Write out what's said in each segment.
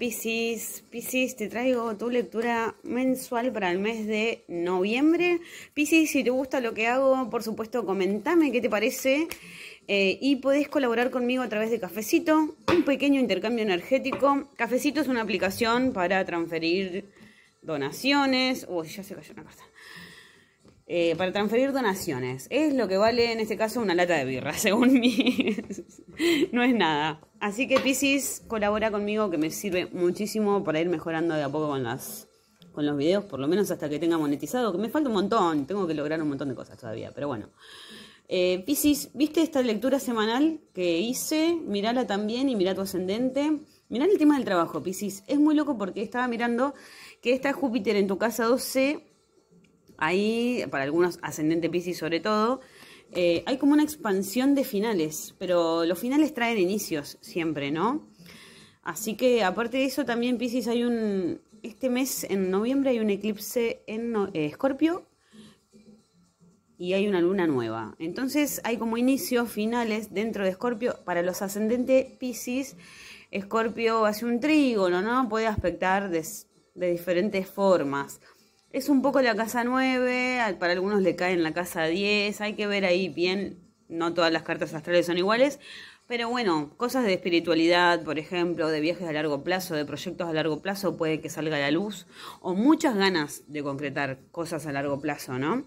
Pisis, Pisis, te traigo tu lectura mensual para el mes de noviembre. Pisis, si te gusta lo que hago, por supuesto, comentame qué te parece. Eh, y podés colaborar conmigo a través de Cafecito, un pequeño intercambio energético. Cafecito es una aplicación para transferir donaciones. Uy, ya se cayó una carta. Eh, para transferir donaciones. Es lo que vale en este caso una lata de birra, según mí. no es nada. Así que Pisces colabora conmigo que me sirve muchísimo para ir mejorando de a poco con las con los videos, por lo menos hasta que tenga monetizado, que me falta un montón, tengo que lograr un montón de cosas todavía, pero bueno. Eh, ¿viste esta lectura semanal que hice? Mirala también y mira tu ascendente. Mirá el tema del trabajo, Pisces. Es muy loco porque estaba mirando que está Júpiter en tu casa 12 ahí, para algunos ascendente Pisces sobre todo, eh, hay como una expansión de finales, pero los finales traen inicios siempre, ¿no? Así que aparte de eso también Pisces hay un, este mes en noviembre hay un eclipse en eh, Escorpio y hay una luna nueva. Entonces hay como inicios finales dentro de Escorpio. Para los ascendente Pisces, Escorpio hace un trígono, ¿no? Puede aspectar de diferentes formas. Es un poco la casa 9, para algunos le cae en la casa 10, hay que ver ahí bien, no todas las cartas astrales son iguales, pero bueno, cosas de espiritualidad, por ejemplo, de viajes a largo plazo, de proyectos a largo plazo, puede que salga a la luz, o muchas ganas de concretar cosas a largo plazo, ¿no?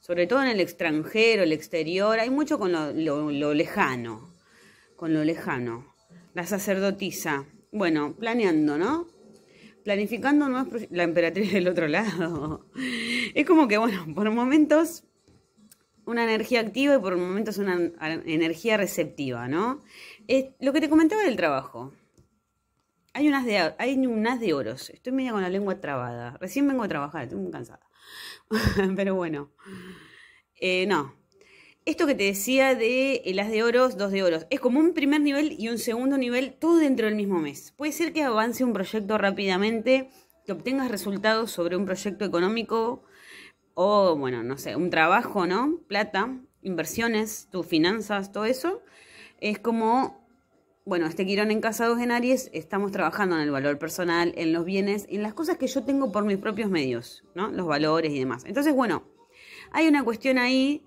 Sobre todo en el extranjero, el exterior, hay mucho con lo, lo lejano, con lo lejano. La sacerdotisa, bueno, planeando, ¿no? planificando nuevos La emperatriz del otro lado. Es como que, bueno, por momentos una energía activa y por momentos una energía receptiva, ¿no? lo que te comentaba del trabajo. Hay unas de, hay unas de oros. Estoy media con la lengua trabada. Recién vengo a trabajar, estoy muy cansada. Pero bueno. Eh, no, esto que te decía de eh, las de oros, dos de oros, es como un primer nivel y un segundo nivel, todo dentro del mismo mes. Puede ser que avance un proyecto rápidamente, que obtengas resultados sobre un proyecto económico o, bueno, no sé, un trabajo, ¿no? Plata, inversiones, tus finanzas, todo eso. Es como, bueno, este Quirón en Casa dos en Aries, estamos trabajando en el valor personal, en los bienes, en las cosas que yo tengo por mis propios medios, ¿no? Los valores y demás. Entonces, bueno, hay una cuestión ahí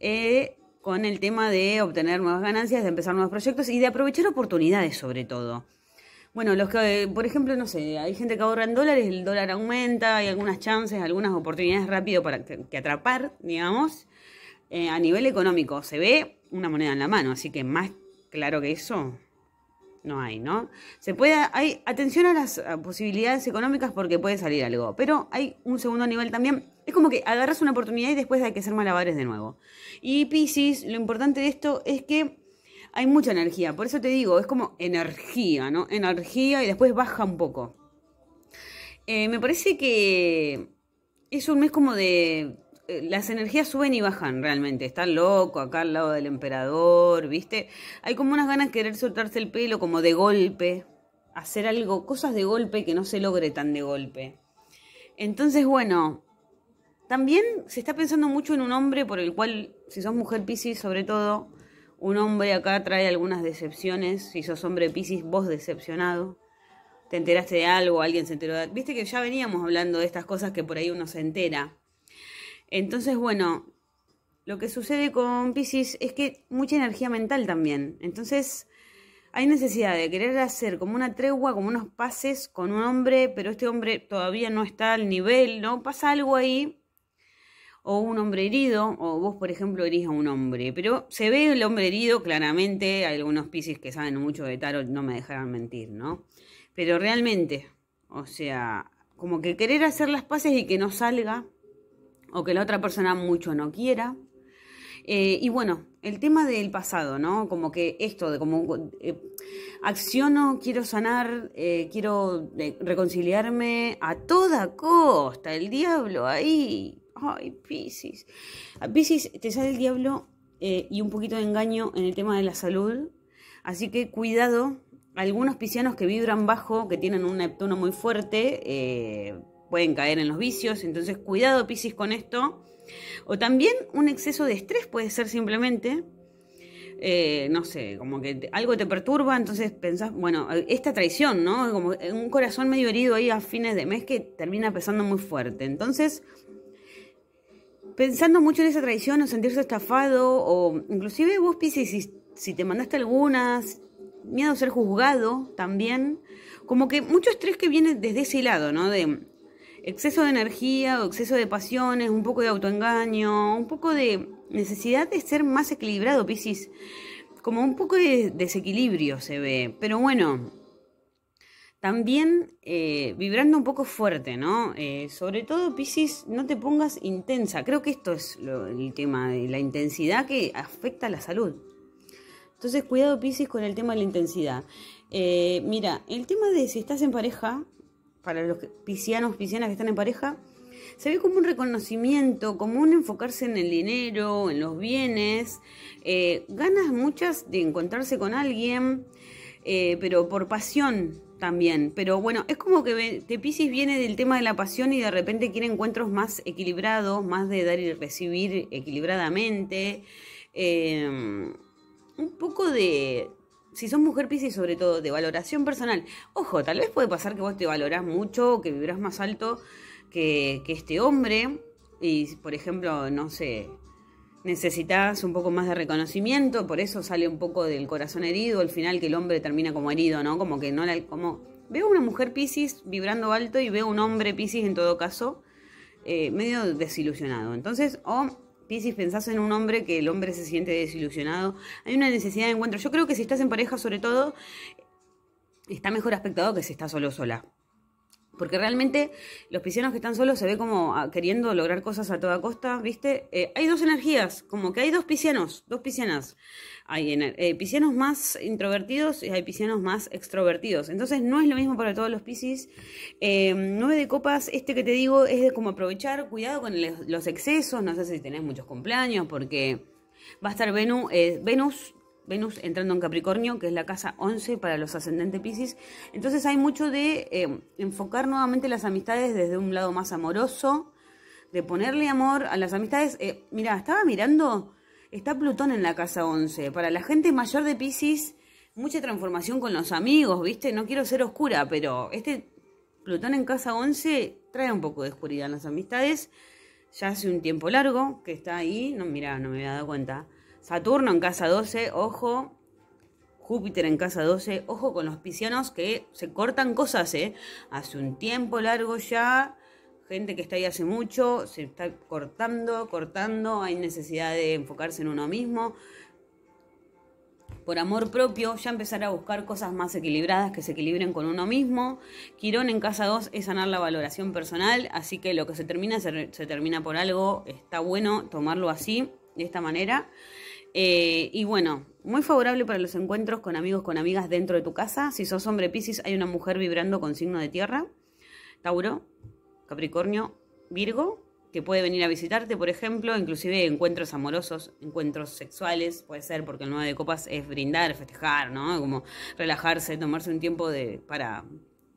eh, con el tema de obtener nuevas ganancias, de empezar nuevos proyectos y de aprovechar oportunidades sobre todo. Bueno, los que, por ejemplo, no sé, hay gente que ahorra en dólares, el dólar aumenta, hay algunas chances, algunas oportunidades rápido para que, atrapar, digamos. Eh, a nivel económico se ve una moneda en la mano, así que más claro que eso, no hay, ¿no? Se puede, hay, atención a las posibilidades económicas porque puede salir algo, pero hay un segundo nivel también. Es como que agarras una oportunidad y después hay que hacer malabares de nuevo. Y Pisces, lo importante de esto es que hay mucha energía, por eso te digo, es como energía, ¿no? Energía y después baja un poco. Eh, me parece que es un mes como de eh, las energías suben y bajan realmente. Está loco acá al lado del emperador, ¿viste? Hay como unas ganas de querer soltarse el pelo como de golpe, hacer algo, cosas de golpe que no se logre tan de golpe. Entonces, bueno, también se está pensando mucho en un hombre por el cual, si sos mujer Pisces, sobre todo, un hombre acá trae algunas decepciones. Si sos hombre Pisces, vos decepcionado te enteraste de algo, alguien se enteró de... Viste que ya veníamos hablando de estas cosas que por ahí uno se entera. Entonces, bueno, lo que sucede con Pisces es que mucha energía mental también. Entonces, hay necesidad de querer hacer como una tregua, como unos pases con un hombre, pero este hombre todavía no está al nivel, ¿no? Pasa algo ahí. O un hombre herido, o vos, por ejemplo, herís a un hombre. Pero se ve el hombre herido claramente. Hay algunos Pisces que saben mucho de tarot, no me dejarán mentir, ¿no? Pero realmente, o sea, como que querer hacer las paces y que no salga o que la otra persona mucho no quiera. Eh, y bueno, el tema del pasado, ¿no? Como que esto de como eh, acciono, quiero sanar, eh, quiero reconciliarme a toda costa, el diablo ahí. Ay, Pisces. A Pisces te sale el diablo y un poquito de engaño en el tema de la salud. Así que cuidado, algunos piscianos que vibran bajo, que tienen un Neptuno muy fuerte, pueden caer en los vicios, entonces cuidado Piscis con esto. O también un exceso de estrés puede ser simplemente, eh, no sé, como que algo te perturba, entonces pensás, bueno, esta traición, ¿no? Como un corazón medio herido ahí a fines de mes que termina pesando muy fuerte. Entonces, pensando mucho en esa traición o sentirse estafado, o inclusive vos, Pisces, si, si te mandaste algunas, miedo a ser juzgado también, como que mucho estrés que viene desde ese lado, ¿no? De exceso de energía o exceso de pasiones, un poco de autoengaño, un poco de necesidad de ser más equilibrado, Piscis. Como un poco de desequilibrio se ve, pero bueno, también eh, vibrando un poco fuerte, ¿no? Eh, sobre todo, Piscis, no te pongas intensa. Creo que esto es el tema de la intensidad que afecta a la salud. Entonces, cuidado, Piscis, con el tema de la intensidad. Eh, mira, el tema de si estás en pareja, para los piscianos, piscianas que están en pareja, se ve como un reconocimiento, como un enfocarse en el dinero, en los bienes, eh, ganas muchas de encontrarse con alguien, eh, pero por pasión también. Pero bueno, es como que, Te piscis viene del tema de la pasión y de repente quiere encuentros más equilibrados, más de dar y recibir equilibradamente. Eh, un poco de, si sos mujer piscis sobre todo, de valoración personal. Ojo, tal vez puede pasar que vos te valorás mucho, que vibrás más alto que, este hombre. Y, por ejemplo, no sé, necesitas un poco más de reconocimiento, por eso sale un poco del corazón herido, al final que el hombre termina como herido, ¿no? Como que no la... Como... Veo una mujer Piscis vibrando alto y veo un hombre Piscis en todo caso eh, medio desilusionado. Entonces, o si pensás en un hombre que el hombre se siente desilusionado. Hay una necesidad de encuentro. Yo creo que si estás en pareja, sobre todo, está mejor aspectado que si estás solo sola. Porque realmente los piscianos que están solos se ve como ah, queriendo lograr cosas a toda costa, ¿viste? Eh, hay dos energías, como que hay dos piscianos, dos piscianas. Hay eh, piscianos más introvertidos y hay piscianos más extrovertidos. Entonces no es lo mismo para todos los piscis. Eh, nueve de copas, este que te digo es de como aprovechar, cuidado con los excesos, no sé si tenés muchos cumpleaños, porque va a estar Venus eh, Venus entrando en Capricornio, que es la casa 11 para los ascendentes Pisces. Entonces hay mucho de eh, enfocar nuevamente las amistades desde un lado más amoroso, de ponerle amor a las amistades. Eh, mira, estaba mirando, está Plutón en la casa 11. Para la gente mayor de Pisces, mucha transformación con los amigos, ¿viste? No quiero ser oscura, pero este Plutón en casa 11 trae un poco de oscuridad en las amistades. Ya hace un tiempo largo que está ahí, no, mira, no me había dado cuenta. Saturno en casa 12, ojo. Júpiter en casa 12, ojo con los piscianos que se cortan cosas, ¿eh? Hace un tiempo largo ya, gente que está ahí hace mucho, se está cortando, cortando, hay necesidad de enfocarse en uno mismo. Por amor propio, ya empezar a buscar cosas más equilibradas que se equilibren con uno mismo. Quirón en casa 2 es sanar la valoración personal, así que lo que se termina se, se termina por algo, está bueno tomarlo así, de esta manera. Eh, y bueno, muy favorable para los encuentros con amigos, con amigas dentro de tu casa. Si sos hombre Pisces, hay una mujer vibrando con signo de tierra. Tauro, Capricornio, Virgo, que puede venir a visitarte, por ejemplo, inclusive encuentros amorosos, encuentros sexuales, puede ser, porque el 9 de copas es brindar, festejar, ¿no? Como relajarse, tomarse un tiempo de, para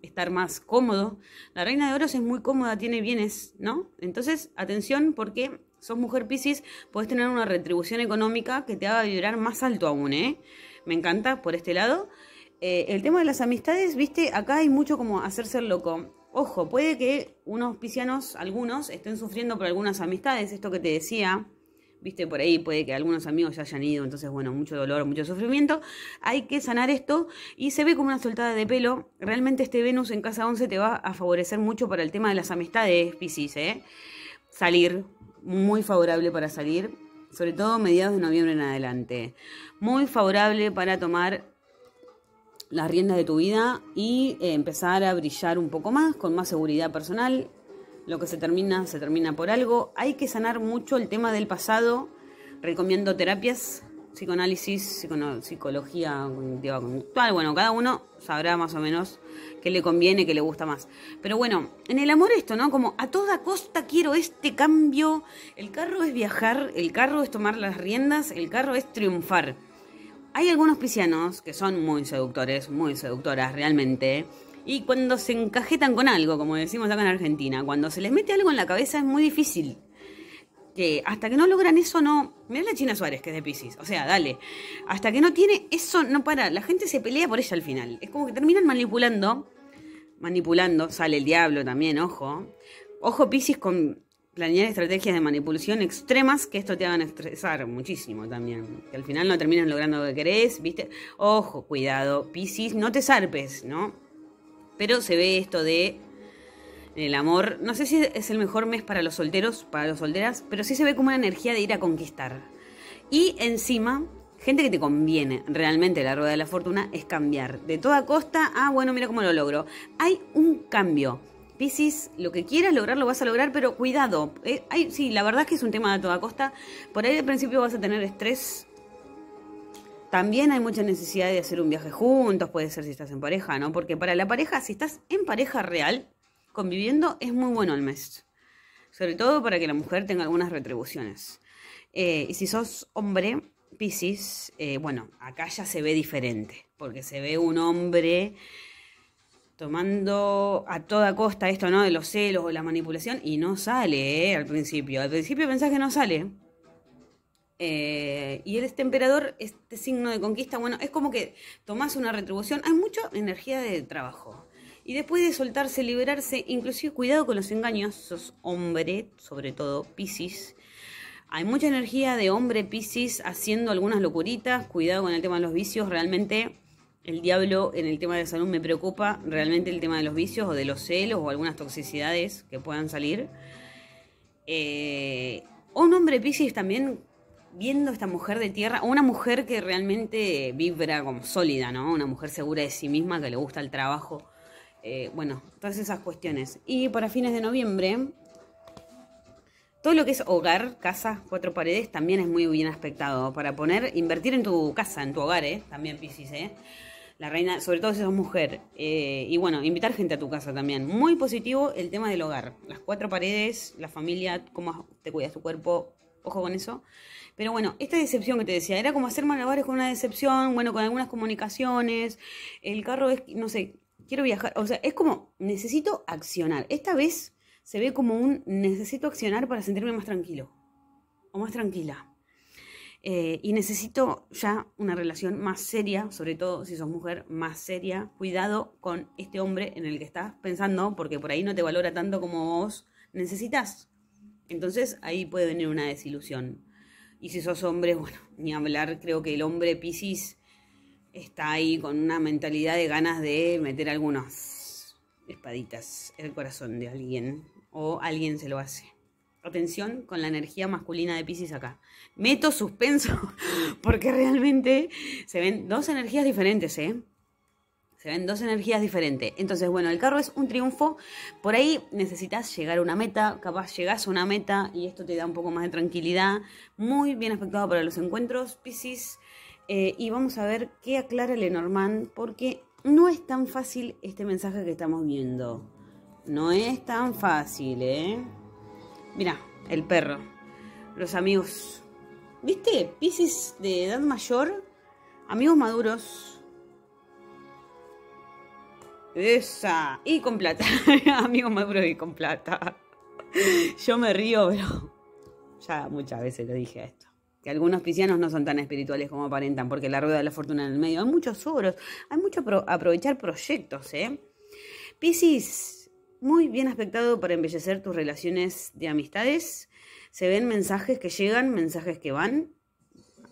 estar más cómodo. La reina de oros es muy cómoda, tiene bienes, ¿no? Entonces, atención porque sos mujer Pisces, podés tener una retribución económica que te haga vibrar más alto aún, ¿eh? Me encanta por este lado. Eh, el tema de las amistades, viste, acá hay mucho como hacerse loco. Ojo, puede que unos piscianos, algunos, estén sufriendo por algunas amistades, esto que te decía, viste, por ahí puede que algunos amigos ya hayan ido, entonces, bueno, mucho dolor, mucho sufrimiento. Hay que sanar esto y se ve como una soltada de pelo. Realmente este Venus en casa 11 te va a favorecer mucho para el tema de las amistades, Piscis, ¿eh? Salir, muy favorable para salir, sobre todo mediados de noviembre en adelante. Muy favorable para tomar las riendas de tu vida y eh, empezar a brillar un poco más, con más seguridad personal. Lo que se termina, se termina por algo. Hay que sanar mucho el tema del pasado. Recomiendo terapias psicoanálisis, psicología cognitiva conductual. Bueno, cada uno sabrá más o menos qué le conviene, qué le gusta más. Pero bueno, en el amor esto, ¿no? Como a toda costa quiero este cambio. El carro es viajar, el carro es tomar las riendas, el carro es triunfar. Hay algunos piscianos que son muy seductores, muy seductoras realmente. Y cuando se encajetan con algo, como decimos acá en Argentina, cuando se les mete algo en la cabeza es muy difícil hasta que no logran eso, no. Mirá la China Suárez, que es de Pisces. O sea, dale. Hasta que no tiene eso, no para. La gente se pelea por ella al final. Es como que terminan manipulando. Manipulando. Sale el diablo también, ojo. Ojo, Pisces, con planear estrategias de manipulación extremas que esto te a estresar muchísimo también. Que al final no terminas logrando lo que querés, ¿viste? Ojo, cuidado, Piscis, no te zarpes, ¿no? Pero se ve esto de el amor. No sé si es el mejor mes para los solteros, para los solteras, pero sí se ve como una energía de ir a conquistar. Y encima, gente que te conviene realmente la rueda de la fortuna es cambiar. De toda costa, ah, bueno, mira cómo lo logro. Hay un cambio. Piscis, lo que quieras lograr lo vas a lograr, pero cuidado. Eh, sí, la verdad es que es un tema de toda costa. Por ahí al principio vas a tener estrés. También hay mucha necesidad de hacer un viaje juntos, puede ser si estás en pareja, ¿no? Porque para la pareja, si estás en pareja real, conviviendo es muy bueno el mes. Sobre todo para que la mujer tenga algunas retribuciones. Eh, y si sos hombre, Piscis, eh, bueno, acá ya se ve diferente, porque se ve un hombre tomando a toda costa esto, ¿no? De los celos o la manipulación, y no sale, eh, Al principio. Al principio pensás que no sale. y él este emperador, este signo de conquista, bueno, es como que tomás una retribución, hay mucha energía de trabajo. Y después de soltarse, liberarse, inclusive cuidado con los engaños, hombres, hombre, sobre todo Piscis. Hay mucha energía de hombre Piscis haciendo algunas locuritas, cuidado con el tema de los vicios, realmente el diablo en el tema de salud me preocupa, realmente el tema de los vicios o de los celos o algunas toxicidades que puedan salir. Eh, o un hombre Piscis también viendo esta mujer de tierra, una mujer que realmente vibra como sólida, ¿no? Una mujer segura de sí misma, que le gusta el trabajo, eh, bueno, todas esas cuestiones. Y para fines de noviembre, todo lo que es hogar, casa, cuatro paredes, también es muy bien aspectado para poner, invertir en tu casa, en tu hogar, ¿eh? también Pisis. ¿eh? La reina, sobre todo si sos mujer. Eh, y bueno, invitar gente a tu casa también. Muy positivo el tema del hogar. Las cuatro paredes, la familia, cómo te cuidas tu cuerpo, ojo con eso. Pero bueno, esta decepción que te decía, era como hacer malabares con una decepción, bueno, con algunas comunicaciones, el carro es, no sé, quiero viajar. O sea, es como, necesito accionar. Esta vez se ve como un necesito accionar para sentirme más tranquilo o más tranquila. Eh, y necesito ya una relación más seria, sobre todo si sos mujer, más seria. Cuidado con este hombre en el que estás pensando, porque por ahí no te valora tanto como vos necesitas. Entonces ahí puede venir una desilusión. Y si sos hombre, bueno, ni hablar, creo que el hombre Piscis está ahí con una mentalidad de ganas de meter algunas espaditas en el corazón de alguien o alguien se lo hace. Atención con la energía masculina de Pisces acá. Meto suspenso porque realmente se ven dos energías diferentes, ¿eh? Se ven dos energías diferentes. Entonces, bueno, el carro es un triunfo. Por ahí necesitas llegar a una meta, capaz llegas a una meta y esto te da un poco más de tranquilidad. Muy bien afectado para los encuentros, Pisces. Eh, y vamos a ver qué aclara Lenormand, porque no es tan fácil este mensaje que estamos viendo. No es tan fácil, ¿eh? Mira, el perro, los amigos. ¿Viste? Pisces de edad mayor, amigos maduros. Esa, y con plata. amigos maduros y con plata. Yo me río, pero ya muchas veces le dije esto que algunos piscianos no son tan espirituales como aparentan, porque la rueda de la fortuna en el medio, hay muchos oros, hay mucho aprovechar proyectos, ¿eh? Piscis, muy bien aspectado para embellecer tus relaciones de amistades. Se ven mensajes que llegan, mensajes que van.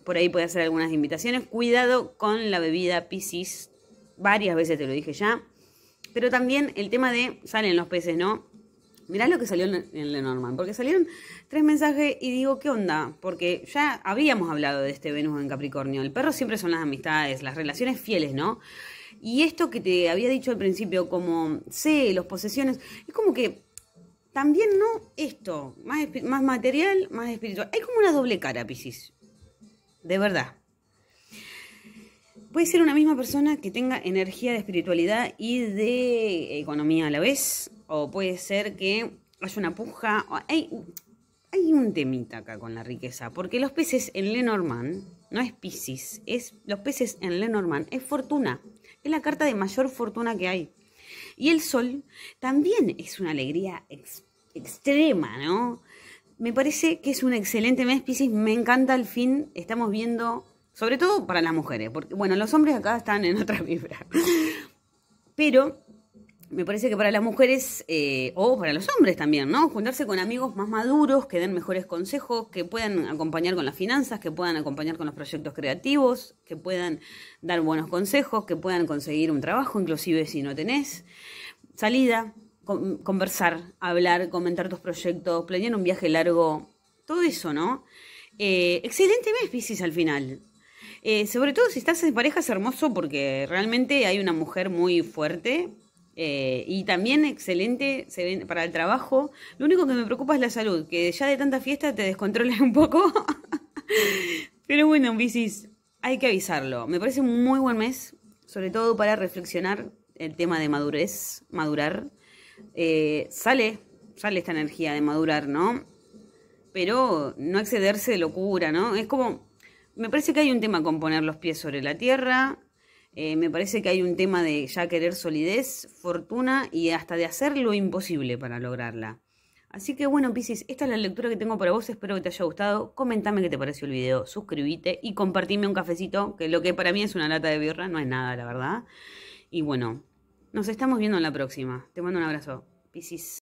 Por ahí puede hacer algunas invitaciones. Cuidado con la bebida Piscis. Varias veces te lo dije ya. Pero también el tema de salen los peces, ¿no? mirá lo que salió en, Lenormand, porque salieron tres mensajes y digo, ¿qué onda? Porque ya habíamos hablado de este Venus en Capricornio. El perro siempre son las amistades, las relaciones fieles, ¿no? Y esto que te había dicho al principio, como sé los posesiones, es como que también no esto, más, más material, más espiritual. Hay como una doble cara, Piscis. De verdad puede ser una misma persona que tenga energía de espiritualidad y de economía a la vez, o puede ser que haya una puja. hay, un temita acá con la riqueza, porque los peces en Lenormand no es Pisces, es, los peces en Lenormand es fortuna, es la carta de mayor fortuna que hay. Y el sol también es una alegría extrema, ¿no? Me parece que es un excelente mes, Pisces. Me encanta el fin. Estamos viendo sobre todo para las mujeres, porque bueno, los hombres acá están en otra vibra. Pero me parece que para las mujeres eh, o para los hombres también, ¿no? Juntarse con amigos más maduros, que den mejores consejos, que puedan acompañar con las finanzas, que puedan acompañar con los proyectos creativos, que puedan dar buenos consejos, que puedan conseguir un trabajo, inclusive si no tenés. Salida, conversar, hablar, comentar tus proyectos, planear un viaje largo, todo eso, ¿no? Eh, excelente mes, al final. Eh, sobre todo si estás en pareja es hermoso porque realmente hay una mujer muy fuerte eh, y también excelente para el trabajo. Lo único que me preocupa es la salud, que ya de tanta fiesta te descontrola un poco. Pero bueno, bicis, hay que avisarlo. Me parece un muy buen mes, sobre todo para reflexionar el tema de madurez, madurar. Eh, sale, sale esta energía de madurar, ¿no? Pero no excederse de locura, ¿no? Es como me parece que hay un tema con poner los pies sobre la tierra, eh, me parece que hay un tema de ya querer solidez, fortuna y hasta de hacer lo imposible para lograrla. Así que bueno, Pisces, esta es la lectura que tengo para vos, espero que te haya gustado. Comentame qué te pareció el video, suscríbete y compartime un cafecito, que lo que para mí es una lata de birra, no es nada, la verdad. Y bueno, nos estamos viendo en la próxima. Te mando un abrazo. Pisces.